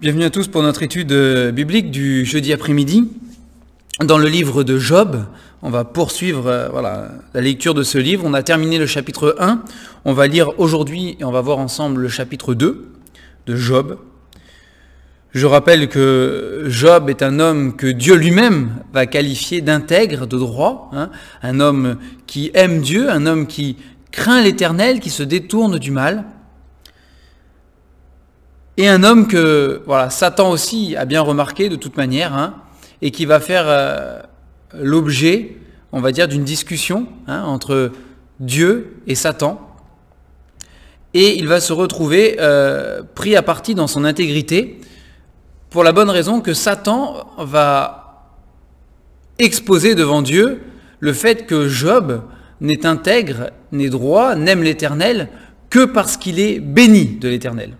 Bienvenue à tous pour notre étude euh, biblique du jeudi après-midi. Dans le livre de Job, on va poursuivre euh, voilà, la lecture de ce livre. On a terminé le chapitre 1. On va lire aujourd'hui et on va voir ensemble le chapitre 2 de Job. Je rappelle que Job est un homme que Dieu lui-même va qualifier d'intègre, de droit, hein. un homme qui aime Dieu, un homme qui craint l'Éternel, qui se détourne du mal. Et un homme que voilà, Satan aussi a bien remarqué de toute manière, hein, et qui va faire euh, l'objet, on va dire, d'une discussion hein, entre Dieu et Satan. Et il va se retrouver euh, pris à partie dans son intégrité, pour la bonne raison que Satan va exposer devant Dieu le fait que Job n'est intègre, n'est droit, n'aime l'Éternel que parce qu'il est béni de l'Éternel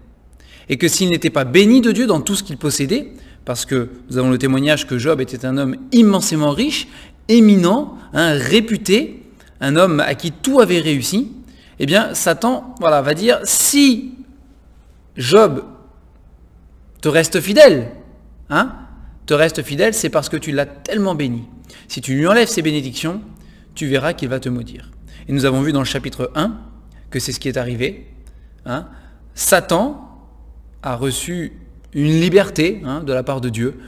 et que s'il n'était pas béni de Dieu dans tout ce qu'il possédait, parce que nous avons le témoignage que Job était un homme immensément riche, éminent, hein, réputé, un homme à qui tout avait réussi, eh bien Satan voilà, va dire, si Job te reste fidèle, hein, te reste fidèle, c'est parce que tu l'as tellement béni. Si tu lui enlèves ses bénédictions, tu verras qu'il va te maudire. Et nous avons vu dans le chapitre 1 que c'est ce qui est arrivé. Hein. Satan, a reçu une liberté hein, de la part de Dieu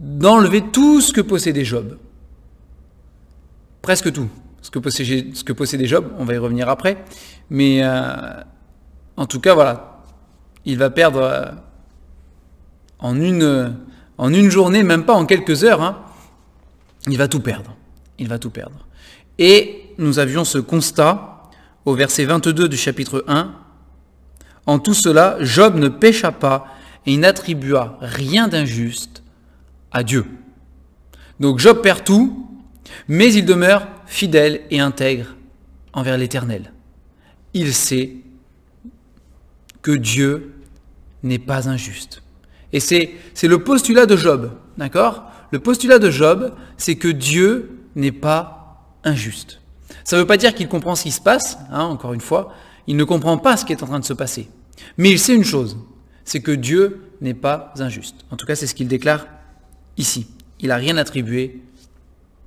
d'enlever tout ce que possédait Job. Presque tout. Ce que possédait, ce que Job, on va y revenir après. Mais euh, en tout cas, voilà. Il va perdre euh, en, une, euh, en une journée, même pas en quelques heures, hein, il va tout perdre. Il va tout perdre. Et nous avions ce constat au verset 22 du chapitre 1 en tout cela, Job ne pécha pas et n'attribua rien d'injuste à Dieu. Donc Job perd tout, mais il demeure fidèle et intègre envers l'Éternel. Il sait que Dieu n'est pas injuste. Et c'est, c'est le postulat de Job, d'accord Le postulat de Job, c'est que Dieu n'est pas injuste. Ça ne veut pas dire qu'il comprend ce qui se passe, hein, encore une fois, il ne comprend pas ce qui est en train de se passer. Mais il sait une chose, c'est que Dieu n'est pas injuste. En tout cas, c'est ce qu'il déclare ici. Il n'a rien attribué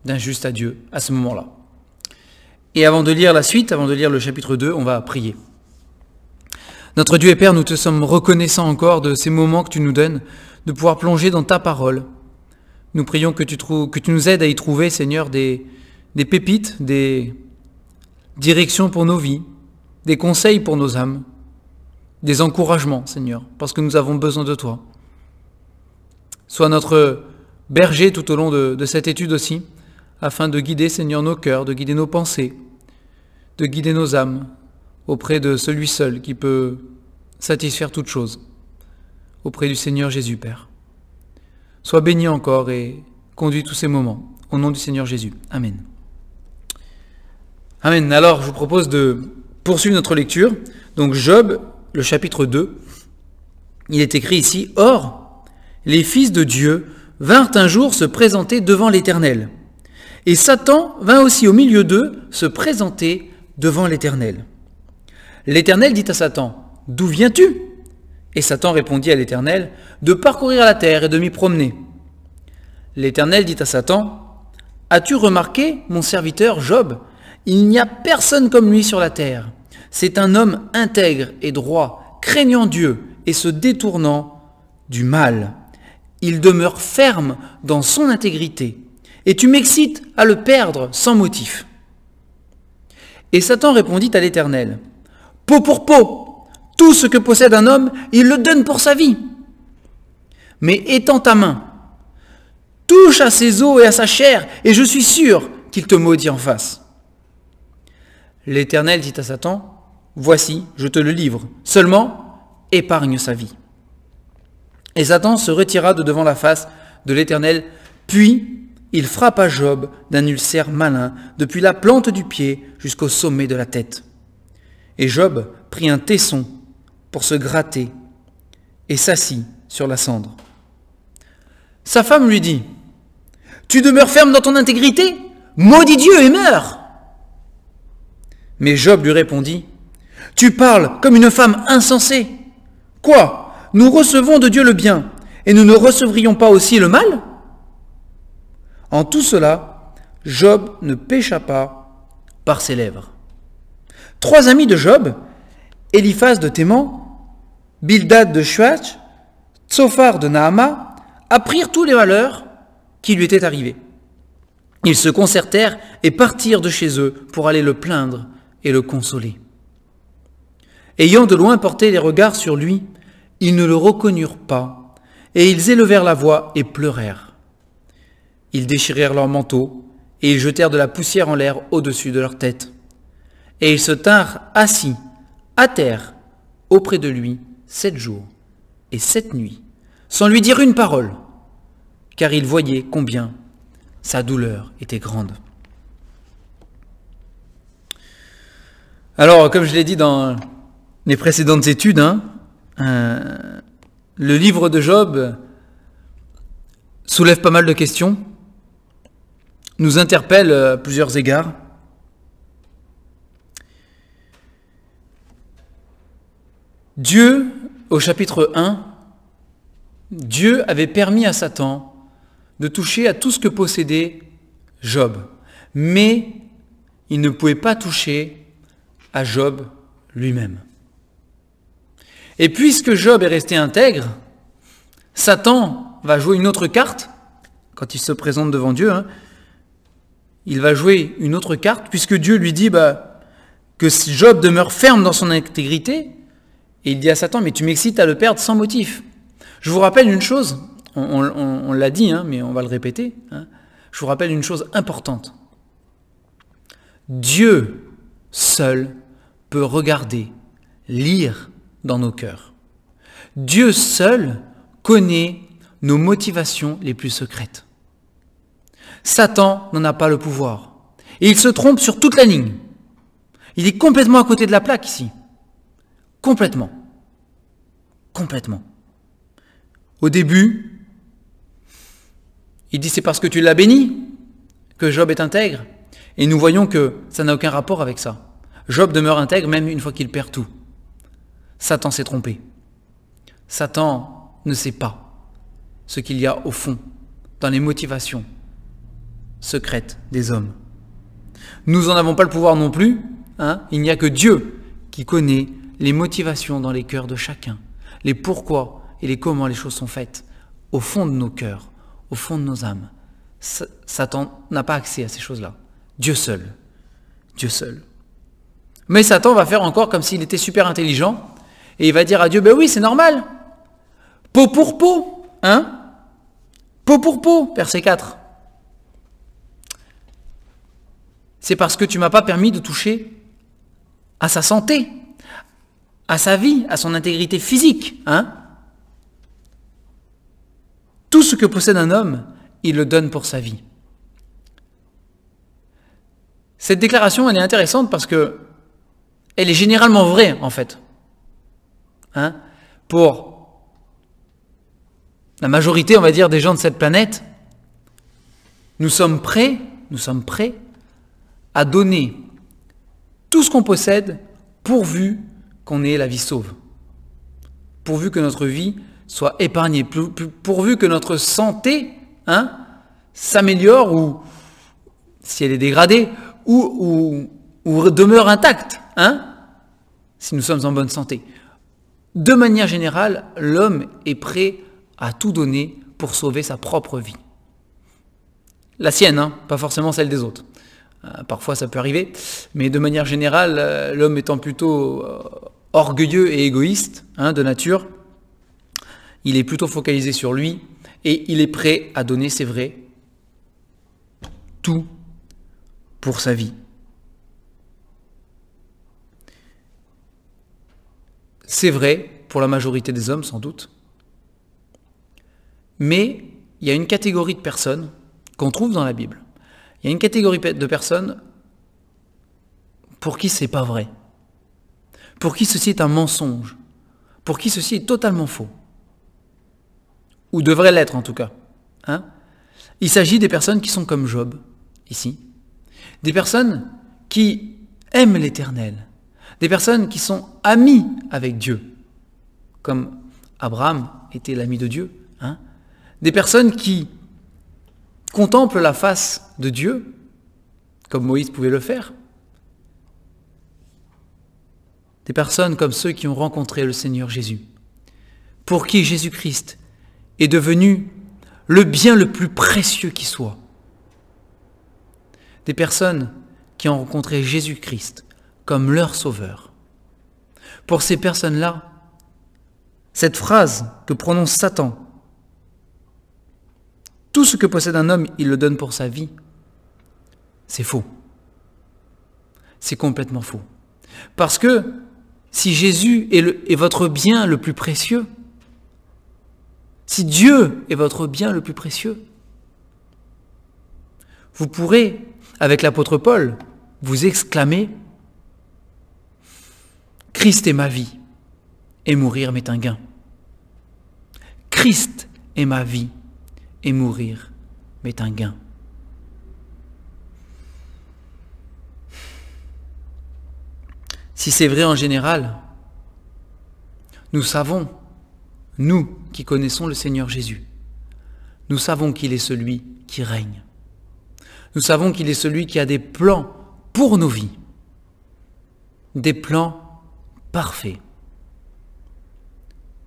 d'injuste à Dieu à ce moment-là. Et avant de lire la suite, avant de lire le chapitre 2, on va prier. Notre Dieu et Père, nous te sommes reconnaissants encore de ces moments que tu nous donnes, de pouvoir plonger dans ta parole. Nous prions que tu, que tu nous aides à y trouver, Seigneur, des, des pépites, des directions pour nos vies, des conseils pour nos âmes, des encouragements, Seigneur, parce que nous avons besoin de toi. Sois notre berger tout au long de, cette étude aussi, afin de guider, Seigneur, nos cœurs, de guider nos pensées, de guider nos âmes auprès de celui seul qui peut satisfaire toute chose, auprès du Seigneur Jésus, Père. Sois béni encore et conduis tous ces moments. Au nom du Seigneur Jésus. Amen. Amen. Alors, je vous propose de poursuivre notre lecture. Donc, Job, le chapitre 2, il est écrit ici, Or, les fils de Dieu vinrent un jour se présenter devant l'Éternel, et Satan vint aussi au milieu d'eux se présenter devant l'Éternel. L'Éternel dit à Satan, D'où viens-tu Et Satan répondit à l'Éternel, De parcourir la terre et de m'y promener. L'Éternel dit à Satan, As-tu remarqué mon serviteur Job Il n'y a personne comme lui sur la terre c'est un homme intègre et droit, craignant Dieu et se détournant du mal. Il demeure ferme dans son intégrité, et tu m'excites à le perdre sans motif. Et Satan répondit à l'Éternel, Peau pour peau, tout ce que possède un homme, il le donne pour sa vie. Mais étends ta main, touche à ses os et à sa chair, et je suis sûr qu'il te maudit en face. L'Éternel dit à Satan, Voici, je te le livre. Seulement, épargne sa vie. Et Satan se retira de devant la face de l'Éternel, puis il frappa Job d'un ulcère malin, depuis la plante du pied jusqu'au sommet de la tête. Et Job prit un tesson pour se gratter et s'assit sur la cendre. Sa femme lui dit, Tu demeures ferme dans ton intégrité Maudit Dieu et meurs Mais Job lui répondit, tu parles comme une femme insensée. Quoi Nous recevons de Dieu le bien, et nous ne recevrions pas aussi le mal En tout cela, Job ne pécha pas par ses lèvres. Trois amis de Job, Eliphaz de Téman, Bildad de Shuach, Tsophar de Naama, apprirent tous les malheurs qui lui étaient arrivés. Ils se concertèrent et partirent de chez eux pour aller le plaindre et le consoler. Ayant de loin porté les regards sur lui, ils ne le reconnurent pas, et ils élevèrent la voix et pleurèrent. Ils déchirèrent leurs manteaux, et ils jetèrent de la poussière en l'air au-dessus de leur tête. Et ils se tinrent assis, à terre, auprès de lui, sept jours et sept nuits, sans lui dire une parole, car ils voyaient combien sa douleur était grande. Alors, comme je l'ai dit dans les précédentes études, hein, euh, le livre de Job soulève pas mal de questions, nous interpelle euh, à plusieurs égards. Dieu, au chapitre 1, Dieu avait permis à Satan de toucher à tout ce que possédait Job, mais il ne pouvait pas toucher à Job lui-même. Et puisque Job est resté intègre, Satan va jouer une autre carte quand il se présente devant Dieu. Hein, il va jouer une autre carte puisque Dieu lui dit bah, que si Job demeure ferme dans son intégrité, et il dit à Satan mais tu m'excites à le perdre sans motif. Je vous rappelle une chose, on, l'a dit hein, mais on va le répéter. Hein. je vous rappelle une chose importante. Dieu seul peut regarder, lire dans nos cœurs. Dieu seul connaît nos motivations les plus secrètes. Satan n'en a pas le pouvoir. Et il se trompe sur toute la ligne. Il est complètement à côté de la plaque ici. Complètement. Complètement. Au début, il dit c'est parce que tu l'as béni que Job est intègre. Et nous voyons que ça n'a aucun rapport avec ça. Job demeure intègre même une fois qu'il perd tout. Satan s'est trompé. Satan ne sait pas ce qu'il y a au fond, dans les motivations secrètes des hommes. Nous n'en avons pas le pouvoir non plus, hein. il n'y a que Dieu qui connaît les motivations dans les cœurs de chacun, les pourquoi et les comment les choses sont faites, au fond de nos cœurs, au fond de nos âmes. Satan n'a pas accès à ces choses-là. Dieu seul. Dieu seul. Mais Satan va faire encore comme s'il était super intelligent et il va dire à Dieu, ben oui, c'est normal. Peau pour peau, hein Peau pour peau, verset 4. C'est parce que tu m'as pas permis de toucher à sa santé, à sa vie, à son intégrité physique, hein Tout ce que possède un homme, il le donne pour sa vie. Cette déclaration, elle est intéressante parce que elle est généralement vraie, en fait. Hein, pour la majorité, on va dire, des gens de cette planète, nous sommes prêts, nous sommes prêts à donner tout ce qu'on possède pourvu qu'on ait la vie sauve, pourvu que notre vie soit épargnée, pourvu que notre santé hein, s'améliore ou, si elle est dégradée, ou, demeure intacte, hein, si nous sommes en bonne santé. De manière générale, l'homme est prêt à tout donner pour sauver sa propre vie. La sienne, hein, pas forcément celle des autres. Euh, parfois ça peut arriver, mais de manière générale, euh, l'homme étant plutôt euh, orgueilleux et égoïste hein, de nature, il est plutôt focalisé sur lui et il est prêt à donner, c'est vrai, tout pour sa vie. C'est vrai pour la majorité des hommes sans doute, mais il y a une catégorie de personnes qu'on trouve dans la Bible. Il y a une catégorie de personnes pour qui c'est pas vrai, pour qui ceci est un mensonge, pour qui ceci est totalement faux, ou devrait l'être en tout cas. Hein. Il s'agit des personnes qui sont comme Job, ici, des personnes qui aiment l'Éternel, des personnes qui sont amies avec Dieu, comme Abraham était l'ami de Dieu. Hein. des personnes qui contemplent la face de Dieu, comme Moïse pouvait le faire. Des personnes comme ceux qui ont rencontré le Seigneur Jésus, pour qui Jésus-Christ est devenu le bien le plus précieux qui soit. Des personnes qui ont rencontré Jésus-Christ comme leur sauveur. Pour ces personnes-là, cette phrase que prononce Satan, tout ce que possède un homme, il le donne pour sa vie, c'est faux. C'est complètement faux. Parce que si Jésus est, est votre bien le plus précieux, si Dieu est votre bien le plus précieux, vous pourrez, avec l'apôtre Paul, vous exclamer Christ est ma vie, et mourir m'est un gain. Christ est ma vie, et mourir m'est un gain. Si c'est vrai en général, nous savons, nous qui connaissons le Seigneur Jésus, nous savons qu'il est celui qui règne. Nous savons qu'il est celui qui a des plans pour nos vies, des plans Parfait.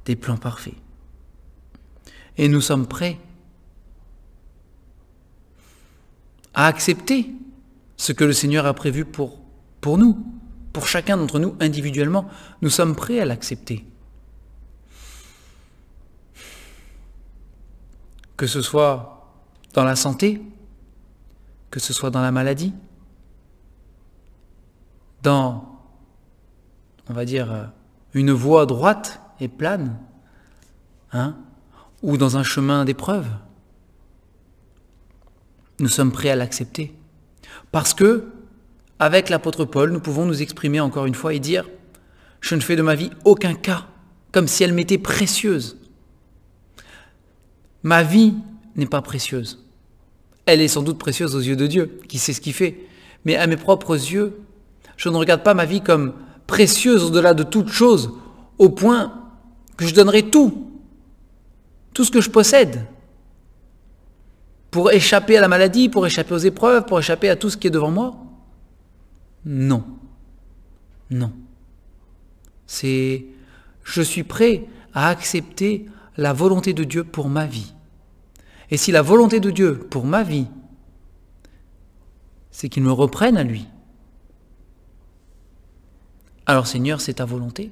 Des plans parfaits. Et nous sommes prêts à accepter ce que le Seigneur a prévu pour, pour nous, pour chacun d'entre nous individuellement. Nous sommes prêts à l'accepter. Que ce soit dans la santé, que ce soit dans la maladie, dans on va dire, euh, une voie droite et plane, hein, ou dans un chemin d'épreuve. Nous sommes prêts à l'accepter. Parce que, avec l'apôtre Paul, nous pouvons nous exprimer encore une fois et dire, je ne fais de ma vie aucun cas, comme si elle m'était précieuse. Ma vie n'est pas précieuse. Elle est sans doute précieuse aux yeux de Dieu, qui sait ce qu'il fait. Mais à mes propres yeux, je ne regarde pas ma vie comme précieuse au-delà de toute chose, au point que je donnerai tout, tout ce que je possède, pour échapper à la maladie, pour échapper aux épreuves, pour échapper à tout ce qui est devant moi Non. Non. C'est je suis prêt à accepter la volonté de Dieu pour ma vie. Et si la volonté de Dieu pour ma vie, c'est qu'il me reprenne à lui, alors Seigneur, c'est ta volonté.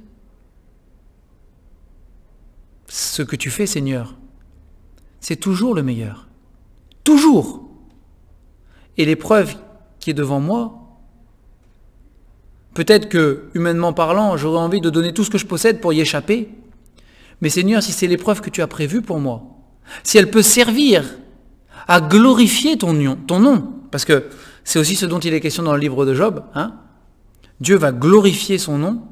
Ce que tu fais, Seigneur, c'est toujours le meilleur. Toujours. Et l'épreuve qui est devant moi, peut-être que, humainement parlant, j'aurais envie de donner tout ce que je possède pour y échapper. Mais Seigneur, si c'est l'épreuve que tu as prévue pour moi, si elle peut servir à glorifier ton, nom, parce que c'est aussi ce dont il est question dans le livre de Job, hein, Dieu va glorifier son nom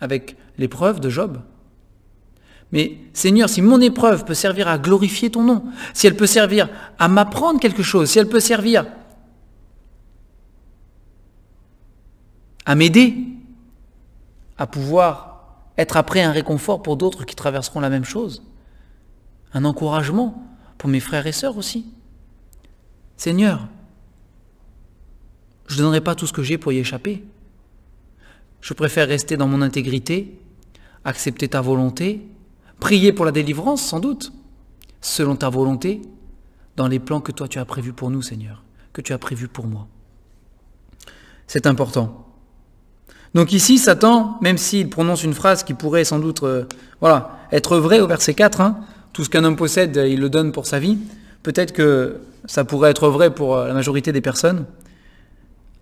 avec l'épreuve de Job. Mais Seigneur, si mon épreuve peut servir à glorifier ton nom, si elle peut servir à m'apprendre quelque chose, si elle peut servir à m'aider à pouvoir être après un réconfort pour d'autres qui traverseront la même chose, un encouragement pour mes frères et sœurs aussi. Seigneur, je ne donnerai pas tout ce que j'ai pour y échapper, je préfère rester dans mon intégrité, accepter ta volonté, prier pour la délivrance sans doute, selon ta volonté, dans les plans que toi tu as prévus pour nous Seigneur, que tu as prévus pour moi. C'est important. Donc ici, Satan, même s'il prononce une phrase qui pourrait sans doute euh, voilà, être vraie au verset 4, hein, tout ce qu'un homme possède, euh, il le donne pour sa vie, peut-être que ça pourrait être vrai pour euh, la majorité des personnes.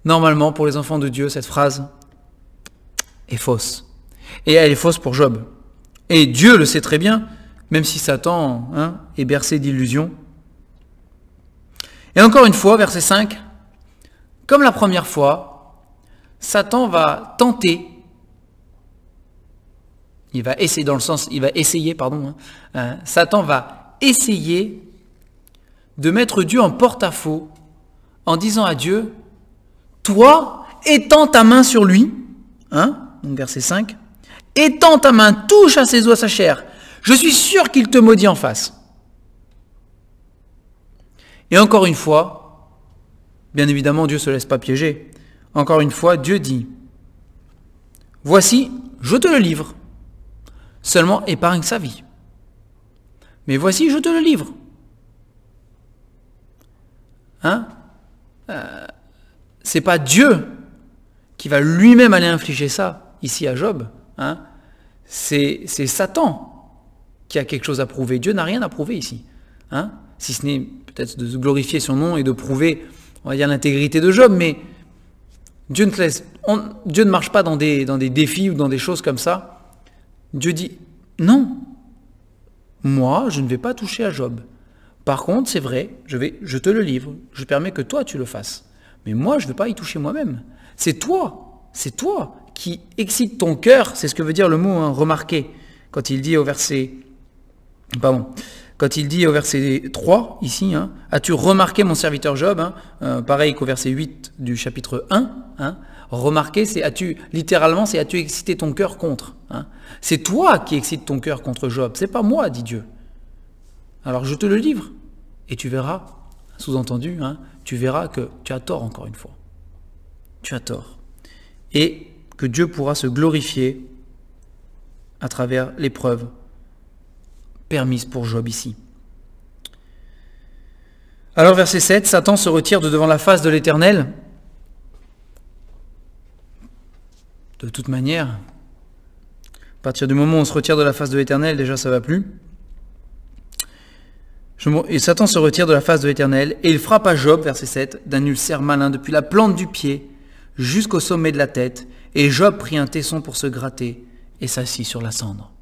Normalement, pour les enfants de Dieu, cette phrase, est fausse. Et elle est fausse pour Job. Et Dieu le sait très bien, même si Satan hein, est bercé d'illusions. Et encore une fois, verset 5, comme la première fois, Satan va tenter, il va essayer dans le sens, il va essayer, pardon, hein, hein, Satan va essayer de mettre Dieu en porte-à-faux en disant à Dieu, toi, étends ta main sur lui, hein, donc verset 5, étant ta main, touche à ses os sa chair, je suis sûr qu'il te maudit en face. Et encore une fois, bien évidemment, Dieu ne se laisse pas piéger. Encore une fois, Dieu dit, voici, je te le livre, seulement épargne sa vie. Mais voici, je te le livre. Hein euh, C'est pas Dieu qui va lui-même aller infliger ça ici à Job, hein, c'est Satan qui a quelque chose à prouver. Dieu n'a rien à prouver ici. Hein, si ce n'est peut-être de glorifier son nom et de prouver, on va l'intégrité de Job, mais Dieu ne, laisse, Dieu ne marche pas dans des, dans des défis ou dans des choses comme ça. Dieu dit, non, moi, je ne vais pas toucher à Job. Par contre, c'est vrai, je, vais, je te le livre, je permets que toi tu le fasses. Mais moi, je ne vais pas y toucher moi-même. C'est toi, c'est toi qui excite ton cœur, c'est ce que veut dire le mot hein, remarquer, quand il dit au verset, quand il dit au verset 3, ici, hein, as-tu remarqué mon serviteur Job hein, euh, Pareil qu'au verset 8 du chapitre 1, remarquer, c'est as-tu, littéralement, c'est as-tu excité ton cœur contre C'est toi qui excites ton cœur contre Job, c'est pas moi, dit Dieu. Alors je te le livre, et tu verras, sous-entendu, tu verras que tu as tort encore une fois. Tu as tort. Et que Dieu pourra se glorifier à travers l'épreuve permise pour Job ici. Alors verset 7, Satan se retire de devant la face de l'Éternel. De toute manière, à partir du moment où on se retire de la face de l'Éternel, déjà ça va plus. Et Satan se retire de la face de l'Éternel, et il frappe à Job, verset 7, d'un ulcère malin depuis la plante du pied jusqu'au sommet de la tête, et Job prit un tesson pour se gratter et s'assit sur la cendre.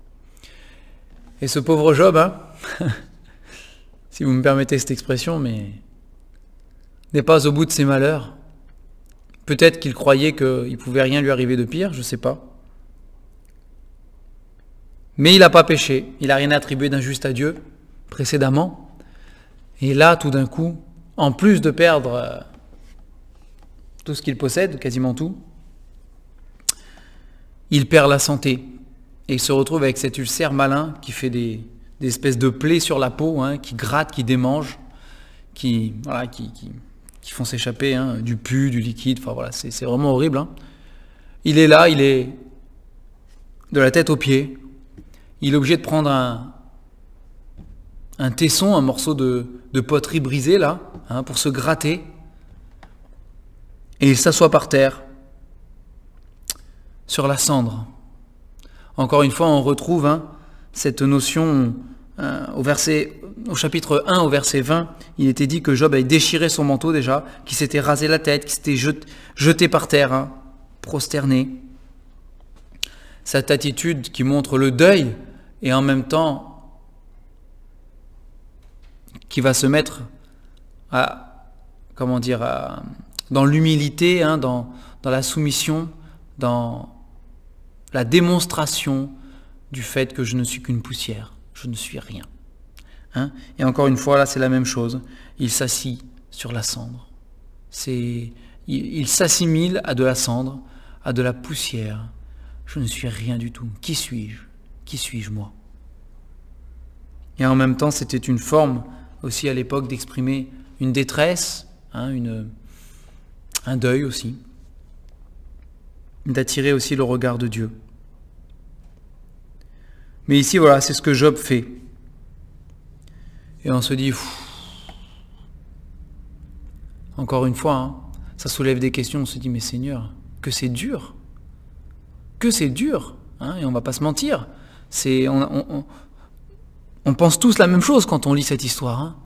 Et ce pauvre Job, hein, si vous me permettez cette expression, mais n'est pas au bout de ses malheurs. Peut-être qu'il croyait qu'il pouvait rien lui arriver de pire, je ne sais pas. Mais il n'a pas péché, il n'a rien attribué d'injuste à Dieu précédemment. Et là, tout d'un coup, en plus de perdre euh, tout ce qu'il possède, quasiment tout, il perd la santé. Et il se retrouve avec cet ulcère malin qui fait des, espèces de plaies sur la peau, hein, qui gratte, qui démange, qui, voilà, qui, font s'échapper hein, du pu, du liquide. Enfin voilà, c'est vraiment horrible. Hein. Il est là, il est de la tête aux pieds. Il est obligé de prendre un, tesson, un morceau de, de poterie brisée là, pour se gratter. Et il s'assoit par terre sur la cendre. Encore une fois, on retrouve hein, cette notion euh, au, verset, au chapitre 1, au verset 20. Il était dit que Job avait déchiré son manteau déjà, qu'il s'était rasé la tête, qu'il s'était jeté, par terre, hein, prosterné. Cette attitude qui montre le deuil et en même temps qui va se mettre à, comment dire, dans l'humilité, hein, dans la soumission, dans la démonstration du fait que je ne suis qu'une poussière, je ne suis rien. Hein Et encore une fois, là c'est la même chose, il s'assit sur la cendre. il, s'assimile à de la cendre, à de la poussière. Je ne suis rien du tout. Qui suis-je Qui suis-je moi Et en même temps, c'était une forme aussi à l'époque d'exprimer une détresse, hein, un deuil aussi d'attirer aussi le regard de Dieu. Mais ici, voilà, c'est ce que Job fait. Et on se dit, encore une fois, hein, ça soulève des questions, on se dit, mais Seigneur, que c'est dur, que c'est dur, hein, et on ne va pas se mentir. on, pense tous la même chose quand on lit cette histoire. Hein.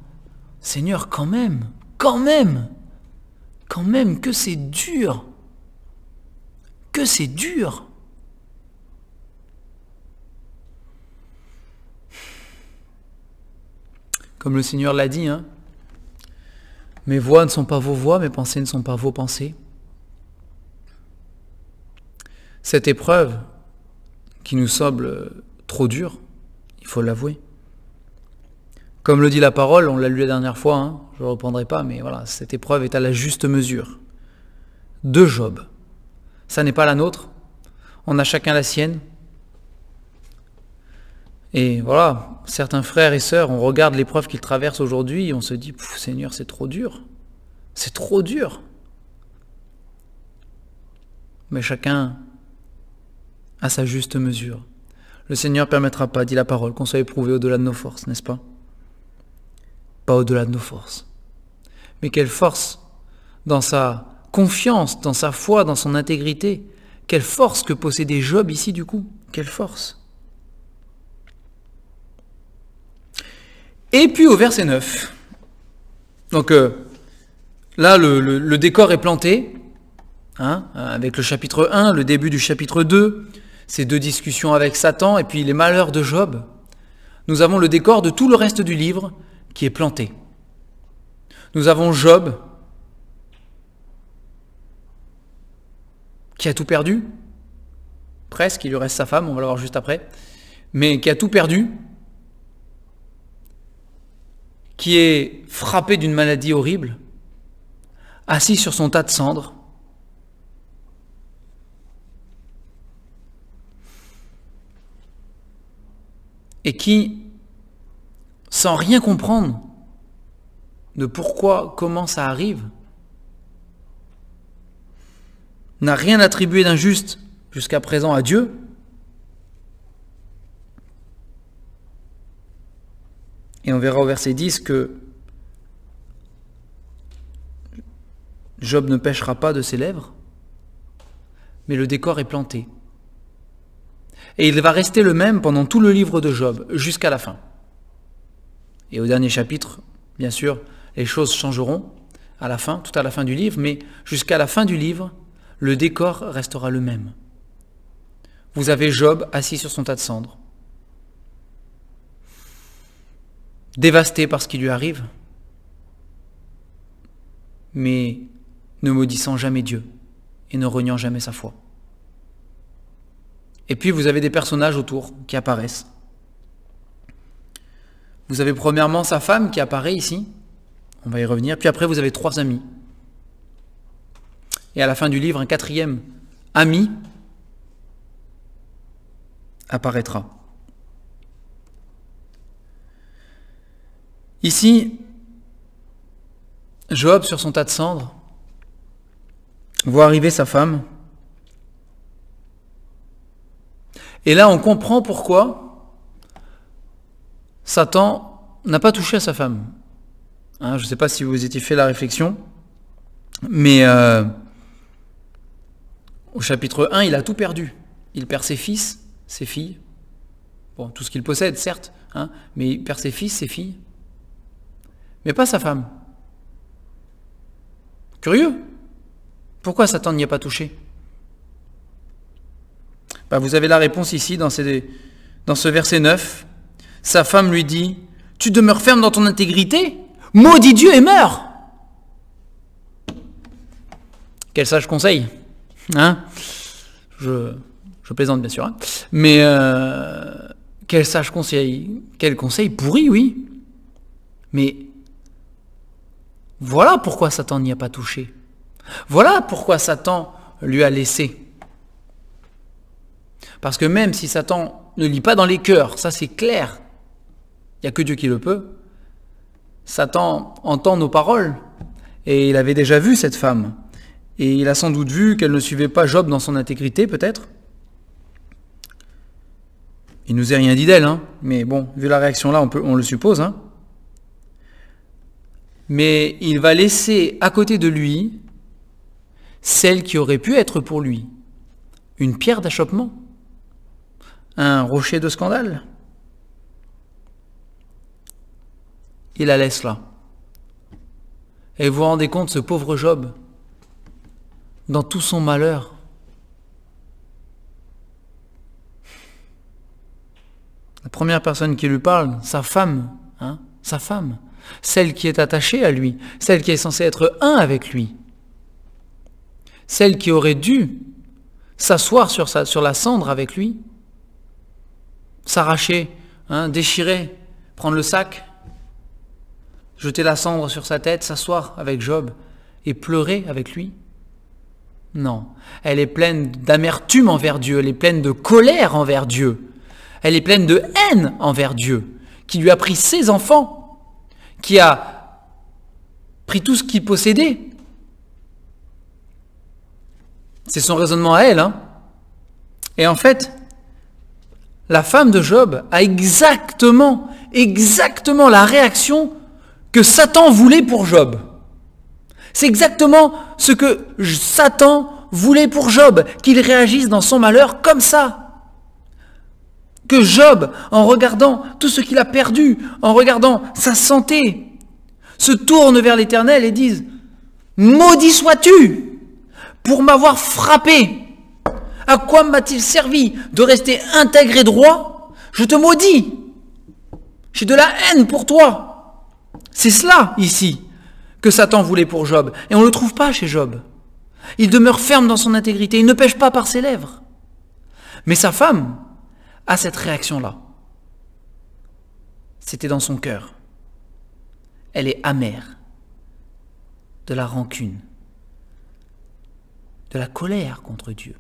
Seigneur, quand même, quand même, quand même, que c'est dur que c'est dur. Comme le Seigneur l'a dit, hein, mes voix ne sont pas vos voix, mes pensées ne sont pas vos pensées. Cette épreuve qui nous semble trop dure, il faut l'avouer. Comme le dit la parole, on l'a lu la dernière fois, hein, je ne reprendrai pas, mais voilà, cette épreuve est à la juste mesure. De Job ça n'est pas la nôtre. On a chacun la sienne. Et voilà, certains frères et sœurs, on regarde l'épreuve qu'ils traversent aujourd'hui et on se dit, Seigneur, c'est trop dur. C'est trop dur. Mais chacun a sa juste mesure. Le Seigneur ne permettra pas, dit la parole, qu'on soit éprouvé au-delà de nos forces, n'est-ce pas Pas au-delà de nos forces. Mais quelle force dans sa confiance dans sa foi, dans son intégrité. Quelle force que possédait Job ici du coup. Quelle force. Et puis au verset 9. Donc euh, là, le, décor est planté, hein, avec le chapitre 1, le début du chapitre 2, ces deux discussions avec Satan, et puis les malheurs de Job. Nous avons le décor de tout le reste du livre qui est planté. Nous avons Job qui a tout perdu, presque, il lui reste sa femme, on va le voir juste après, mais qui a tout perdu, qui est frappé d'une maladie horrible, assis sur son tas de cendres, et qui, sans rien comprendre de pourquoi, comment ça arrive, n'a rien attribué d'injuste jusqu'à présent à Dieu, et on verra au verset 10 que Job ne pêchera pas de ses lèvres, mais le décor est planté. Et il va rester le même pendant tout le livre de Job, jusqu'à la fin. Et au dernier chapitre, bien sûr, les choses changeront à la fin, tout à la fin du livre, mais jusqu'à la fin du livre, le décor restera le même. Vous avez Job assis sur son tas de cendres, dévasté par ce qui lui arrive, mais ne maudissant jamais Dieu et ne reniant jamais sa foi. Et puis vous avez des personnages autour qui apparaissent. Vous avez premièrement sa femme qui apparaît ici, on va y revenir, puis après vous avez trois amis et à la fin du livre, un quatrième ami apparaîtra. Ici, Job sur son tas de cendres voit arriver sa femme. Et là, on comprend pourquoi Satan n'a pas touché à sa femme. Hein, je ne sais pas si vous étiez fait la réflexion, mais euh, au chapitre 1, il a tout perdu. Il perd ses fils, ses filles. Bon, tout ce qu'il possède, certes, hein, mais il perd ses fils, ses filles. Mais pas sa femme. Curieux. Pourquoi Satan n'y a pas touché bah, Vous avez la réponse ici dans, dans ce verset 9. Sa femme lui dit, tu demeures ferme dans ton intégrité, maudit Dieu et meurs. Quel sage conseil Hein. je, plaisante bien sûr. Hein. Mais euh, quel sage conseil, quel conseil pourri, oui. Mais voilà pourquoi Satan n'y a pas touché. Voilà pourquoi Satan lui a laissé. Parce que même si Satan ne lit pas dans les cœurs, ça c'est clair, il n'y a que Dieu qui le peut, Satan entend nos paroles. Et il avait déjà vu cette femme. Et il a sans doute vu qu'elle ne suivait pas Job dans son intégrité, peut-être. Il nous a rien dit d'elle, hein. mais bon, vu la réaction là, on, le suppose. Hein. Mais il va laisser à côté de lui celle qui aurait pu être pour lui une pierre d'achoppement, un rocher de scandale. Il la laisse là. Et vous vous rendez compte, ce pauvre Job, dans tout son malheur. La première personne qui lui parle, sa femme, hein, sa femme, celle qui est attachée à lui, celle qui est censée être un avec lui, celle qui aurait dû s'asseoir sur, la cendre avec lui, s'arracher, hein, déchirer, prendre le sac, jeter la cendre sur sa tête, s'asseoir avec Job et pleurer avec lui. Non, elle est pleine d'amertume envers Dieu, elle est pleine de colère envers Dieu, elle est pleine de haine envers Dieu, qui lui a pris ses enfants, qui a pris tout ce qu'il possédait. C'est son raisonnement à elle. Hein. Et en fait, la femme de Job a exactement, exactement la réaction que Satan voulait pour Job. C'est exactement ce que Satan voulait pour Job, qu'il réagisse dans son malheur comme ça. Que Job, en regardant tout ce qu'il a perdu, en regardant sa santé, se tourne vers l'Éternel et dise, Maudit sois-tu pour m'avoir frappé. À quoi m'a-t-il servi de rester intègre et droit Je te maudis. J'ai de la haine pour toi. C'est cela ici que Satan voulait pour Job. Et on ne le trouve pas chez Job. Il demeure ferme dans son intégrité, il ne pêche pas par ses lèvres. Mais sa femme a cette réaction-là. C'était dans son cœur. Elle est amère de la rancune, de la colère contre Dieu.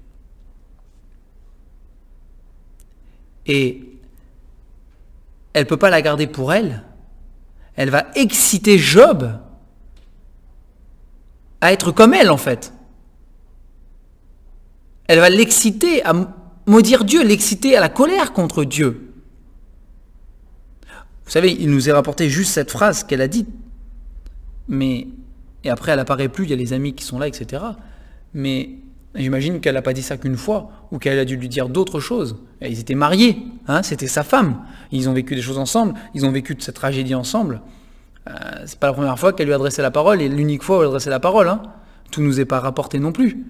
Et elle ne peut pas la garder pour elle. Elle va exciter Job à être comme elle en fait. Elle va l'exciter à maudire Dieu, l'exciter à la colère contre Dieu. Vous savez, il nous est rapporté juste cette phrase qu'elle a dite. Mais, et après elle apparaît plus, il y a les amis qui sont là, etc. Mais j'imagine qu'elle n'a pas dit ça qu'une fois, ou qu'elle a dû lui dire d'autres choses. Ils étaient mariés, hein, c'était sa femme. Ils ont vécu des choses ensemble, ils ont vécu de cette tragédie ensemble. Euh, c'est pas la première fois qu'elle lui adressé la parole et l'unique fois où elle adressait la parole. Hein. Tout nous est pas rapporté non plus.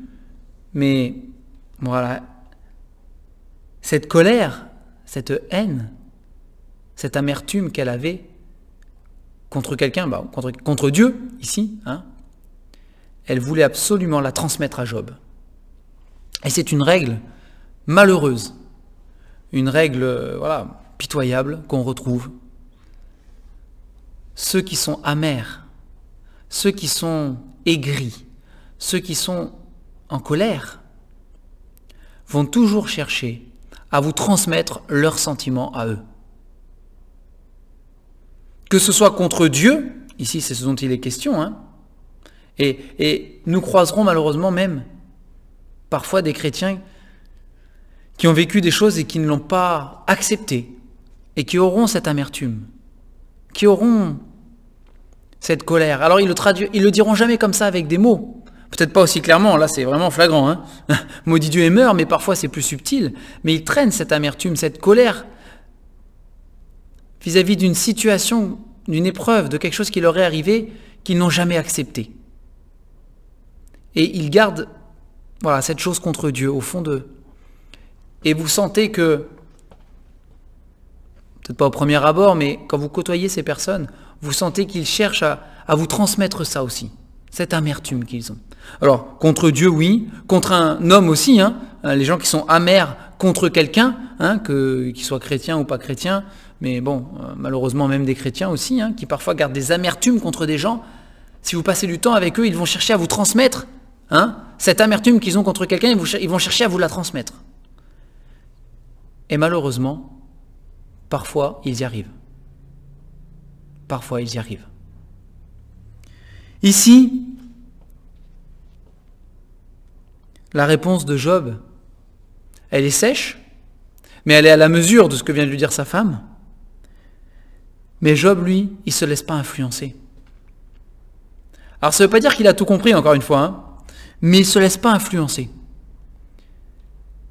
Mais voilà, cette colère, cette haine, cette amertume qu'elle avait contre quelqu'un, bah, contre, Dieu ici, hein, elle voulait absolument la transmettre à Job. Et c'est une règle malheureuse, une règle euh, voilà pitoyable qu'on retrouve ceux qui sont amers, ceux qui sont aigris, ceux qui sont en colère, vont toujours chercher à vous transmettre leurs sentiments à eux. Que ce soit contre Dieu, ici c'est ce dont il est question, hein, et, et nous croiserons malheureusement même parfois des chrétiens qui ont vécu des choses et qui ne l'ont pas accepté, et qui auront cette amertume, qui auront cette colère. Alors ils le, traduit ils le diront jamais comme ça avec des mots. Peut-être pas aussi clairement, là c'est vraiment flagrant. Hein. Maudit Dieu et meurt, mais parfois c'est plus subtil. Mais ils traînent cette amertume, cette colère vis-à-vis d'une situation, d'une épreuve, de quelque chose qui leur est arrivé, qu'ils n'ont jamais accepté. Et ils gardent voilà, cette chose contre Dieu au fond d'eux. Et vous sentez que, peut-être pas au premier abord, mais quand vous côtoyez ces personnes, vous sentez qu'ils cherchent à, vous transmettre ça aussi, cette amertume qu'ils ont. Alors, contre Dieu, oui, contre un homme aussi, hein. euh, les gens qui sont amers contre quelqu'un, hein, qu'il chrétiens soit chrétien ou pas chrétien, mais bon, euh, malheureusement même des chrétiens aussi, hein, qui parfois gardent des amertumes contre des gens, si vous passez du temps avec eux, ils vont chercher à vous transmettre hein. cette amertume qu'ils ont contre quelqu'un, ils vont chercher à vous la transmettre. Et malheureusement, parfois, ils y arrivent parfois ils y arrivent. Ici, la réponse de Job, elle est sèche, mais elle est à la mesure de ce que vient de lui dire sa femme. Mais Job, lui, il ne se laisse pas influencer. Alors ça ne veut pas dire qu'il a tout compris, encore une fois, hein, mais il ne se laisse pas influencer.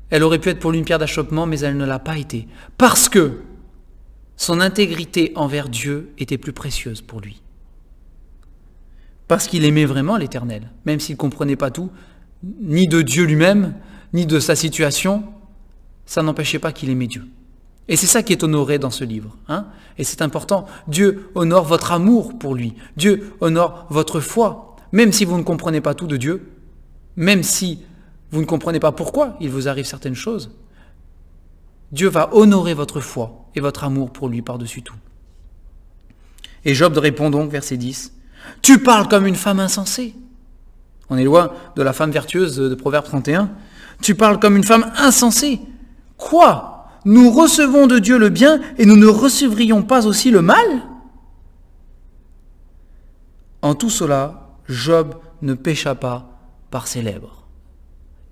Elle aurait pu être pour lui une pierre d'achoppement, mais elle ne l'a pas été. Parce que son intégrité envers Dieu était plus précieuse pour lui. Parce qu'il aimait vraiment l'Éternel, même s'il ne comprenait pas tout, ni de Dieu lui-même, ni de sa situation, ça n'empêchait pas qu'il aimait Dieu. Et c'est ça qui est honoré dans ce livre. Hein et c'est important. Dieu honore votre amour pour lui. Dieu honore votre foi. Même si vous ne comprenez pas tout de Dieu, même si vous ne comprenez pas pourquoi il vous arrive certaines choses, Dieu va honorer votre foi et votre amour pour lui par-dessus tout. Et Job répond donc, verset 10, Tu parles comme une femme insensée. On est loin de la femme vertueuse de Proverbe 31. Tu parles comme une femme insensée. Quoi Nous recevons de Dieu le bien et nous ne recevrions pas aussi le mal En tout cela, Job ne pécha pas par ses lèvres.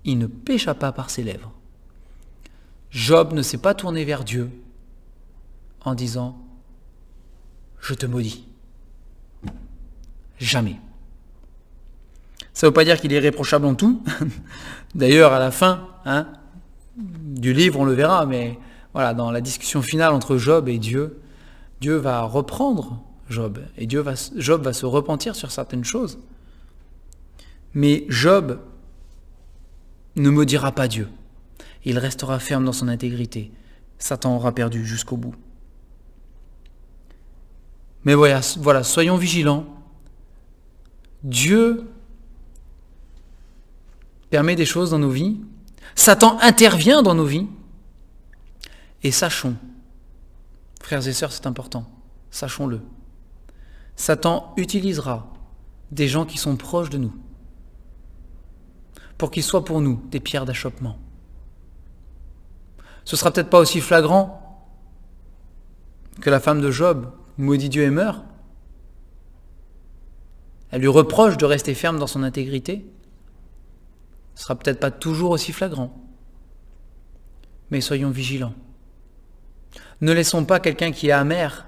Il ne pécha pas par ses lèvres. Job ne s'est pas tourné vers Dieu en disant Je te maudis. Jamais. Ça ne veut pas dire qu'il est réprochable en tout. D'ailleurs, à la fin hein, du livre, on le verra, mais voilà, dans la discussion finale entre Job et Dieu, Dieu va reprendre Job. Et Dieu Job va se repentir sur certaines choses. Mais Job ne maudira pas Dieu il restera ferme dans son intégrité. Satan aura perdu jusqu'au bout. Mais voilà, voilà, soyons vigilants. Dieu permet des choses dans nos vies. Satan intervient dans nos vies. Et sachons, frères et sœurs, c'est important, sachons-le. Satan utilisera des gens qui sont proches de nous pour qu'ils soient pour nous des pierres d'achoppement. Ce sera peut-être pas aussi flagrant que la femme de Job, maudit Dieu et meurt. Elle lui reproche de rester ferme dans son intégrité. Ce sera peut-être pas toujours aussi flagrant. Mais soyons vigilants. Ne laissons pas quelqu'un qui est amer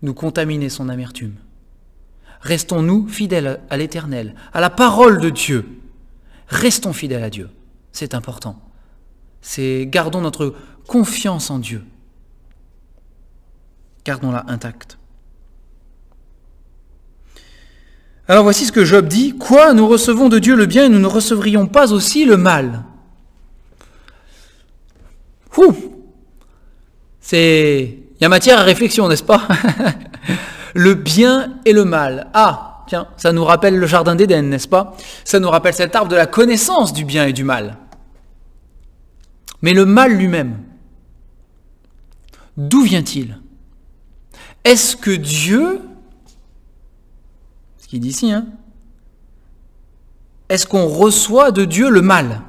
nous contaminer son amertume. Restons-nous fidèles à l'Éternel, à la parole de Dieu. Restons fidèles à Dieu. C'est important. C'est gardons notre confiance en Dieu. Gardons-la intacte. Alors voici ce que Job dit. Quoi Nous recevons de Dieu le bien et nous ne recevrions pas aussi le mal. Ouh C'est. Il y a matière à réflexion, n'est-ce pas Le bien et le mal. Ah, tiens, ça nous rappelle le jardin d'Éden, n'est-ce pas Ça nous rappelle cet arbre de la connaissance du bien et du mal mais le mal lui-même. D'où vient-il Est-ce que Dieu, ce qu'il dit ici, hein, est-ce qu'on reçoit de Dieu le mal,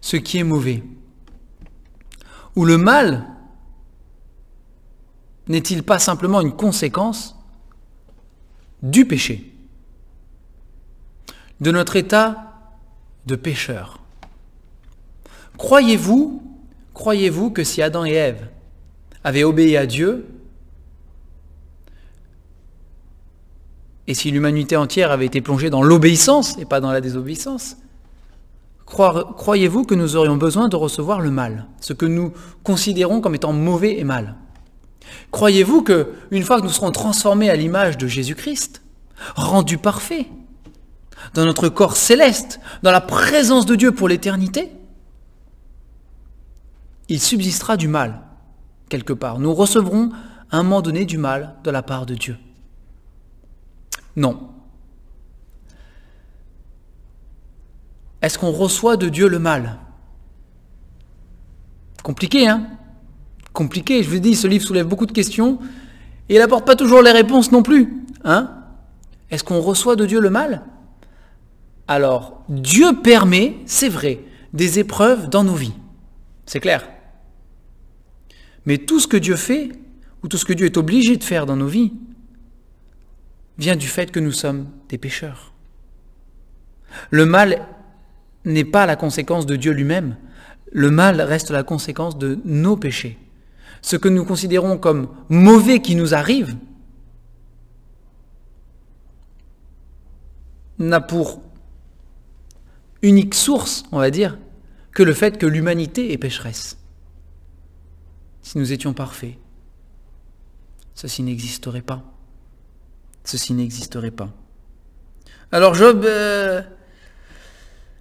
ce qui est mauvais Ou le mal n'est-il pas simplement une conséquence du péché, de notre état de pécheur Croyez-vous, croyez-vous que si Adam et Ève avaient obéi à Dieu, et si l'humanité entière avait été plongée dans l'obéissance et pas dans la désobéissance, croyez-vous que nous aurions besoin de recevoir le mal, ce que nous considérons comme étant mauvais et mal Croyez-vous que, une fois que nous serons transformés à l'image de Jésus-Christ, rendus parfaits, dans notre corps céleste, dans la présence de Dieu pour l'éternité, il subsistera du mal, quelque part. Nous recevrons à un moment donné du mal de la part de Dieu. Non. Est-ce qu'on reçoit de Dieu le mal Compliqué, hein Compliqué, je vous dis, ce livre soulève beaucoup de questions et il n'apporte pas toujours les réponses non plus. Hein Est-ce qu'on reçoit de Dieu le mal Alors, Dieu permet, c'est vrai, des épreuves dans nos vies. C'est clair mais tout ce que Dieu fait, ou tout ce que Dieu est obligé de faire dans nos vies, vient du fait que nous sommes des pécheurs. Le mal n'est pas la conséquence de Dieu lui-même, le mal reste la conséquence de nos péchés. Ce que nous considérons comme mauvais qui nous arrive n'a pour unique source, on va dire, que le fait que l'humanité est pécheresse. Si nous étions parfaits, ceci n'existerait pas. Ceci n'existerait pas. Alors Job, euh,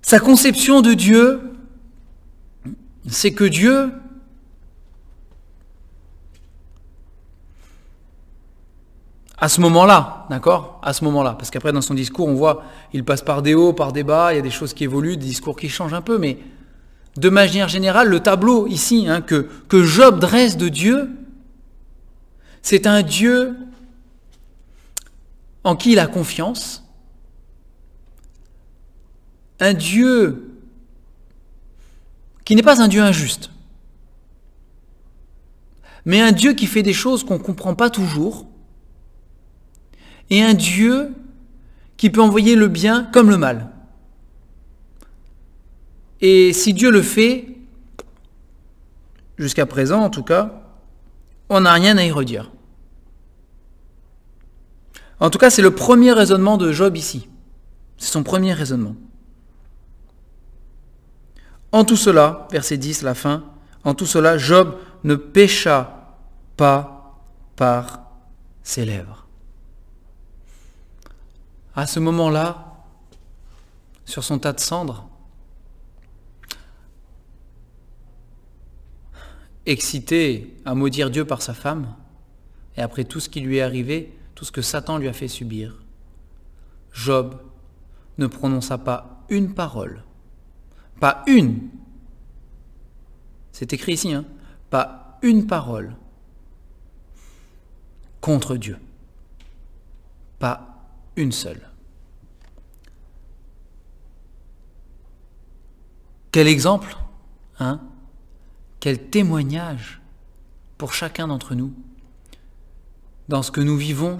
sa conception de Dieu, c'est que Dieu à ce moment-là, d'accord À ce moment-là. Parce qu'après, dans son discours, on voit, il passe par des hauts, par des bas, il y a des choses qui évoluent, des discours qui changent un peu, mais de manière générale, le tableau ici hein, que, que Job dresse de Dieu, c'est un Dieu en qui il a confiance, un Dieu qui n'est pas un Dieu injuste, mais un Dieu qui fait des choses qu'on ne comprend pas toujours, et un Dieu qui peut envoyer le bien comme le mal. Et si Dieu le fait, jusqu'à présent en tout cas, on n'a rien à y redire. En tout cas, c'est le premier raisonnement de Job ici. C'est son premier raisonnement. En tout cela, verset 10, la fin, en tout cela, Job ne pécha pas par ses lèvres. À ce moment-là, sur son tas de cendres, excité à maudire Dieu par sa femme, et après tout ce qui lui est arrivé, tout ce que Satan lui a fait subir, Job ne prononça pas une parole. Pas une. C'est écrit ici, hein. Pas une parole contre Dieu. Pas une seule. Quel exemple, hein quel témoignage pour chacun d'entre nous, dans ce que nous vivons,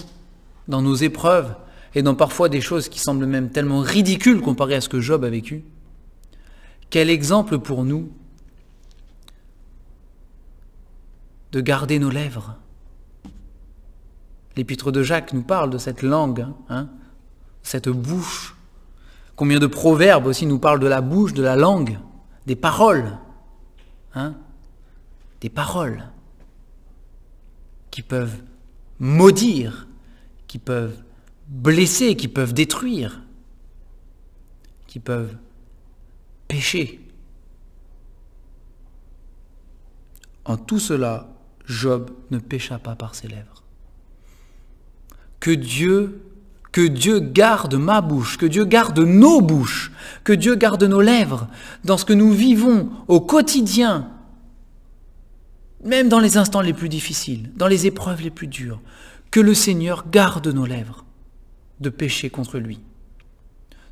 dans nos épreuves, et dans parfois des choses qui semblent même tellement ridicules comparées à ce que Job a vécu. Quel exemple pour nous de garder nos lèvres. L'épître de Jacques nous parle de cette langue, hein, cette bouche. Combien de proverbes aussi nous parlent de la bouche, de la langue, des paroles. Hein des paroles qui peuvent maudire, qui peuvent blesser, qui peuvent détruire, qui peuvent pécher. En tout cela, Job ne pécha pas par ses lèvres. Que Dieu, que Dieu garde ma bouche, que Dieu garde nos bouches, que Dieu garde nos lèvres dans ce que nous vivons au quotidien même dans les instants les plus difficiles, dans les épreuves les plus dures, que le Seigneur garde nos lèvres de pécher contre lui.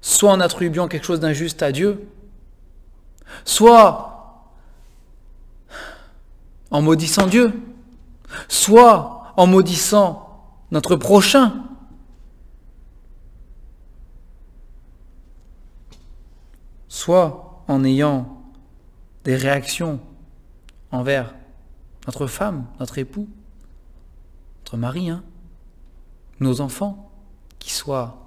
Soit en attribuant quelque chose d'injuste à Dieu, soit en maudissant Dieu, soit en maudissant notre prochain. soit en ayant des réactions envers notre femme, notre époux, notre mari, hein, nos enfants, qui soient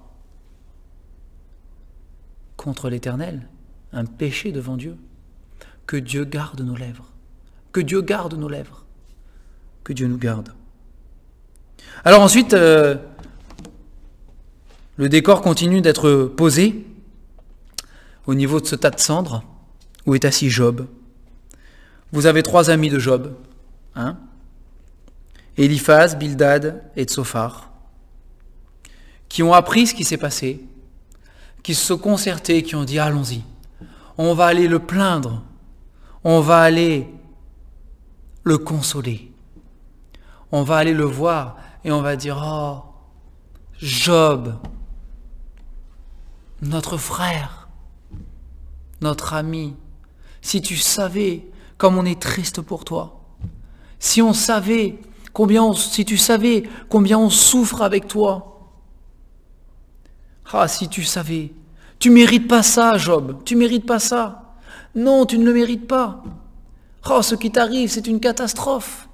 contre l'Éternel, un péché devant Dieu. Que Dieu garde nos lèvres. Que Dieu garde nos lèvres. Que Dieu nous garde. Alors ensuite, euh, le décor continue d'être posé au niveau de ce tas de cendres où est assis Job. Vous avez trois amis de Job, Hein? Eliphaz, Bildad et Tsophar, qui ont appris ce qui s'est passé, qui se sont concertés, qui ont dit allons-y, on va aller le plaindre, on va aller le consoler, on va aller le voir et on va dire oh, Job, notre frère, notre ami, si tu savais comme on est triste pour toi. Si on savait combien si tu savais combien on souffre avec toi. Ah, si tu savais. Tu mérites pas ça, Job. Tu mérites pas ça. Non, tu ne le mérites pas. Oh, ce qui t'arrive, c'est une catastrophe.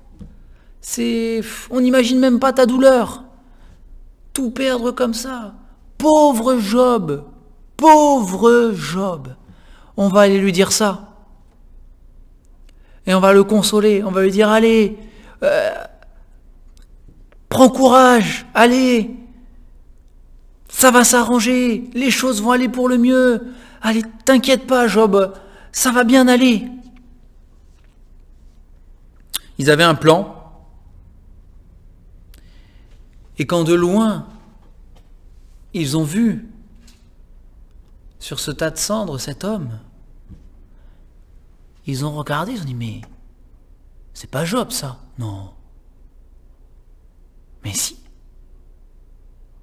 C'est, on n'imagine même pas ta douleur. Tout perdre comme ça. Pauvre Job. Pauvre Job. On va aller lui dire ça et on va le consoler, on va lui dire allez, euh, prends courage, allez, ça va s'arranger, les choses vont aller pour le mieux, allez, t'inquiète pas Job, ça va bien aller. Ils avaient un plan, et quand de loin, ils ont vu sur ce tas de cendres cet homme, ils ont regardé, ils ont dit, mais... C'est pas Job, ça. Non. Mais si.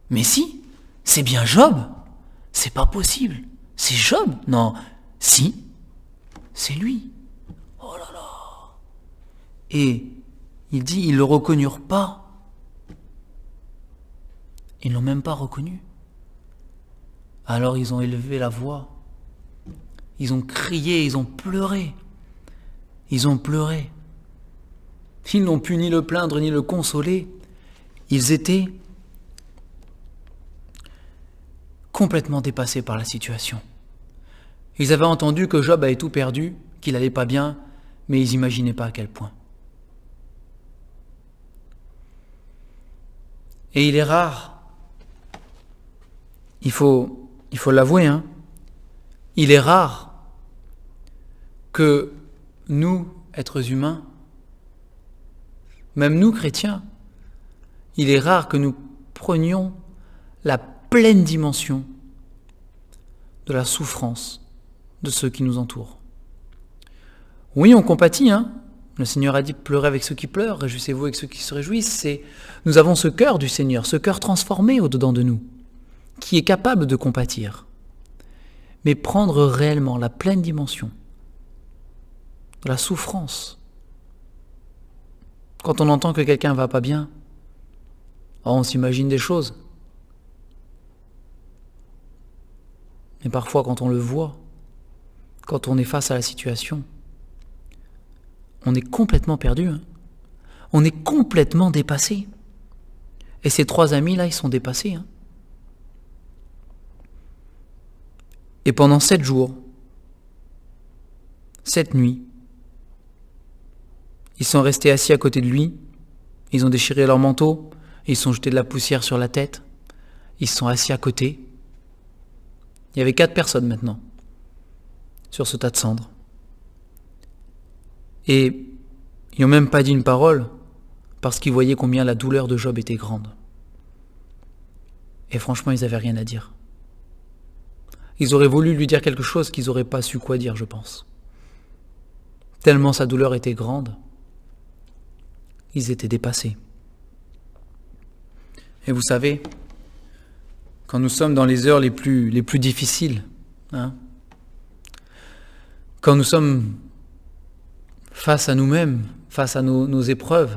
Mais si. C'est bien Job. C'est pas possible. C'est Job. Non. Si. C'est lui. Oh là là. Et il dit, ils le reconnurent pas. Ils ne l'ont même pas reconnu. Alors ils ont élevé la voix. Ils ont crié, ils ont pleuré. Ils ont pleuré. Ils n'ont pu ni le plaindre ni le consoler. Ils étaient complètement dépassés par la situation. Ils avaient entendu que Job avait tout perdu, qu'il n'allait pas bien, mais ils n'imaginaient pas à quel point. Et il est rare, il faut il faut l'avouer, hein, il est rare que nous, êtres humains, même nous, chrétiens, il est rare que nous prenions la pleine dimension de la souffrance de ceux qui nous entourent. Oui, on compatit, hein le Seigneur a dit pleurez avec ceux qui pleurent, réjouissez-vous avec ceux qui se réjouissent. C'est nous avons ce cœur du Seigneur, ce cœur transformé au-dedans de nous, qui est capable de compatir. Mais prendre réellement la pleine dimension la souffrance. Quand on entend que quelqu'un va pas bien, oh, on s'imagine des choses. Mais parfois, quand on le voit, quand on est face à la situation, on est complètement perdu. Hein. on est complètement dépassé. Et ces trois amis-là, ils sont dépassés. Hein. Et pendant sept jours, sept nuits, ils sont restés assis à côté de lui, ils ont déchiré leur manteau, ils sont jetés de la poussière sur la tête, ils sont assis à côté. Il y avait quatre personnes maintenant sur ce tas de cendres. Et ils n'ont même pas dit une parole parce qu'ils voyaient combien la douleur de Job était grande. Et franchement, ils n'avaient rien à dire. Ils auraient voulu lui dire quelque chose qu'ils n'auraient pas su quoi dire, je pense. Tellement sa douleur était grande ils étaient dépassés. Et vous savez, quand nous sommes dans les heures les plus, les plus difficiles, hein, quand nous sommes face à nous-mêmes, face à nos, épreuves,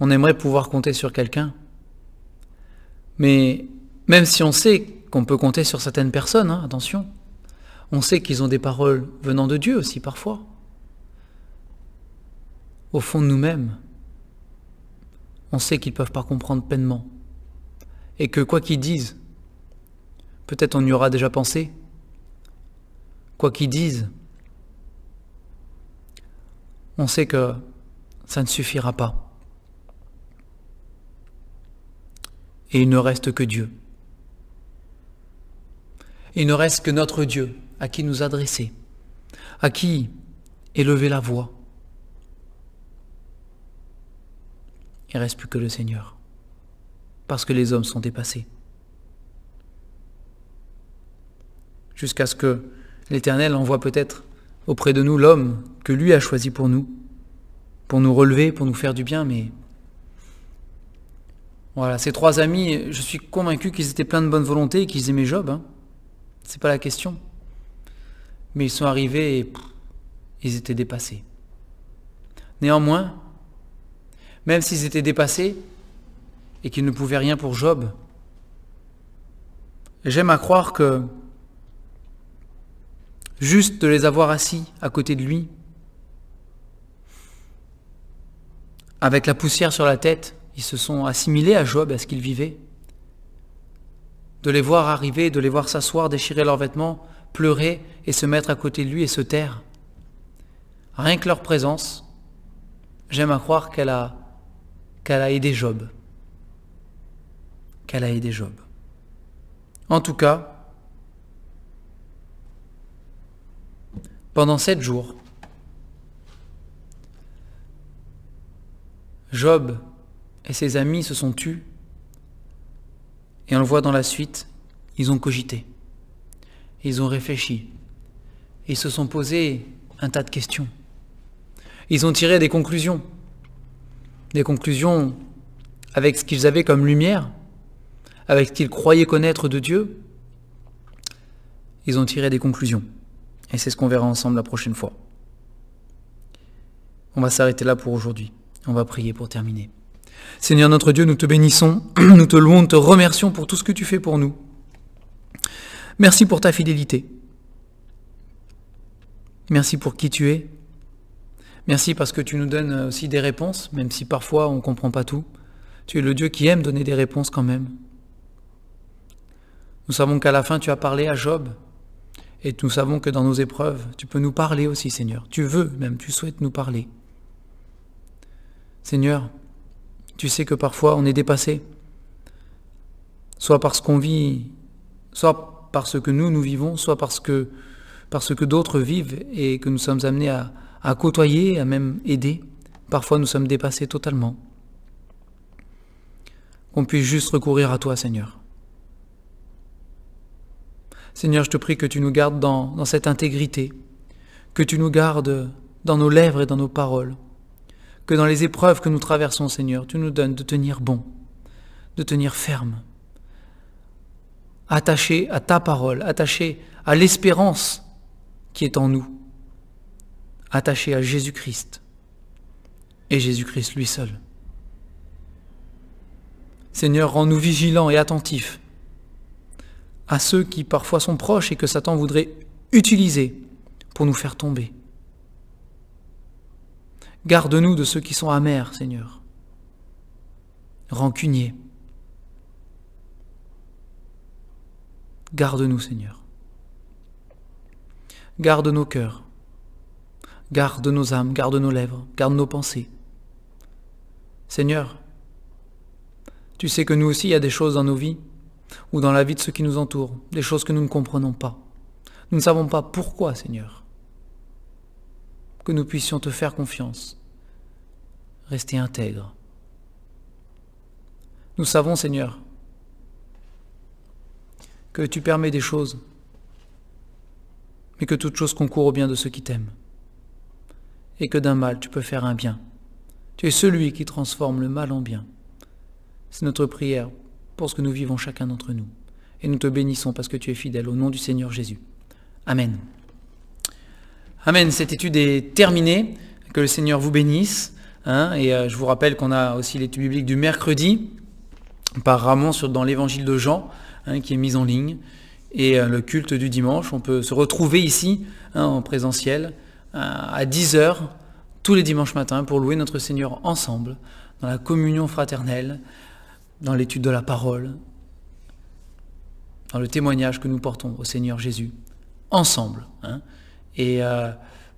on aimerait pouvoir compter sur quelqu'un. Mais même si on sait qu'on peut compter sur certaines personnes, hein, attention, on sait qu'ils ont des paroles venant de Dieu aussi parfois, au fond de nous-mêmes. On sait qu'ils ne peuvent pas comprendre pleinement, et que quoi qu'ils disent, peut-être on y aura déjà pensé, quoi qu'ils disent, on sait que ça ne suffira pas. Et il ne reste que Dieu. Il ne reste que notre Dieu, à qui nous adresser, à qui élever la voix. Il ne reste plus que le Seigneur, parce que les hommes sont dépassés. Jusqu'à ce que l'Éternel envoie peut-être auprès de nous l'homme que lui a choisi pour nous, pour nous relever, pour nous faire du bien, mais voilà, ces trois amis, je suis convaincu qu'ils étaient pleins de bonne volonté et qu'ils aimaient Job. Hein. C'est pas la question mais ils sont arrivés et ils étaient dépassés. Néanmoins, même s'ils étaient dépassés et qu'ils ne pouvaient rien pour Job, j'aime à croire que juste de les avoir assis à côté de lui, avec la poussière sur la tête, ils se sont assimilés à Job, à ce qu'il vivait. De les voir arriver, de les voir s'asseoir, déchirer leurs vêtements, pleurer et se mettre à côté de lui et se taire. Rien que leur présence, j'aime à croire qu'elle a, qu'elle a aidé Job. Qu'elle a aidé Job. En tout cas, pendant sept jours, Job et ses amis se sont tus, et on le voit dans la suite, ils ont cogité. Ils ont réfléchi. Ils se sont posés un tas de questions. Ils ont tiré des conclusions. Des conclusions avec ce qu'ils avaient comme lumière, avec ce qu'ils croyaient connaître de Dieu. Ils ont tiré des conclusions. Et c'est ce qu'on verra ensemble la prochaine fois. On va s'arrêter là pour aujourd'hui. On va prier pour terminer. Seigneur notre Dieu, nous te bénissons, nous te louons, nous te remercions pour tout ce que tu fais pour nous. Merci pour ta fidélité. Merci pour qui tu es. Merci parce que tu nous donnes aussi des réponses, même si parfois on ne comprend pas tout. Tu es le Dieu qui aime donner des réponses quand même. Nous savons qu'à la fin tu as parlé à Job, et nous savons que dans nos épreuves, tu peux nous parler aussi, Seigneur. Tu veux même, tu souhaites nous parler. Seigneur, tu sais que parfois on est dépassé, soit parce qu'on vit, soit parce que nous, nous vivons, soit parce que, parce que d'autres vivent et que nous sommes amenés à, côtoyer, à même aider. Parfois, nous sommes dépassés totalement. Qu'on puisse juste recourir à toi, Seigneur. Seigneur, je te prie que tu nous gardes dans cette intégrité, que tu nous gardes dans nos lèvres et dans nos paroles, que dans les épreuves que nous traversons, Seigneur, tu nous donnes de tenir bon, de tenir ferme. Attaché à ta parole, attaché à l'espérance qui est en nous, attaché à Jésus-Christ et Jésus-Christ lui seul. Seigneur, rends-nous vigilants et attentifs à ceux qui parfois sont proches et que Satan voudrait utiliser pour nous faire tomber. Garde-nous de ceux qui sont amers, Seigneur, rancuniers, Garde-nous, Seigneur. Garde nos cœurs. Garde nos âmes, garde nos lèvres, garde nos pensées. Seigneur, tu sais que nous aussi, il y a des choses dans nos vies, ou dans la vie de ceux qui nous entourent, des choses que nous ne comprenons pas. Nous ne savons pas pourquoi, Seigneur. Que nous puissions te faire confiance, rester intègres. Nous savons, Seigneur, que tu permets des choses, mais que toute chose concourt au bien de ceux qui t'aiment, et que d'un mal tu peux faire un bien. Tu es celui qui transforme le mal en bien. C'est notre prière pour ce que nous vivons chacun d'entre nous. Et nous te bénissons parce que tu es fidèle au nom du Seigneur Jésus. Amen. Amen. Cette étude est terminée. Que le Seigneur vous bénisse. Hein. et euh, je vous rappelle qu'on a aussi l'étude biblique du mercredi par Ramon sur, dans l'évangile de Jean. Hein, qui est mise en ligne. Et euh, le culte du dimanche, on peut se retrouver ici hein, en présentiel à 10h tous les dimanches matins pour louer notre Seigneur ensemble, dans la communion fraternelle, dans l'étude de la parole, dans le témoignage que nous portons au Seigneur Jésus, ensemble. Hein. Et euh,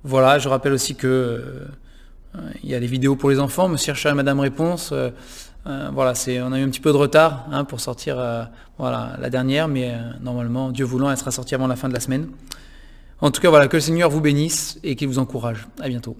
voilà, je rappelle aussi que... Euh, il y a les vidéos pour les enfants, Monsieur Charles et Madame Réponse, euh, voilà, on a eu un petit peu de retard hein, pour sortir euh, voilà, la dernière, mais euh, normalement, Dieu voulant, elle sera sortie avant la fin de la semaine. En tout cas, voilà, que le Seigneur vous bénisse et qu'il vous encourage. À bientôt.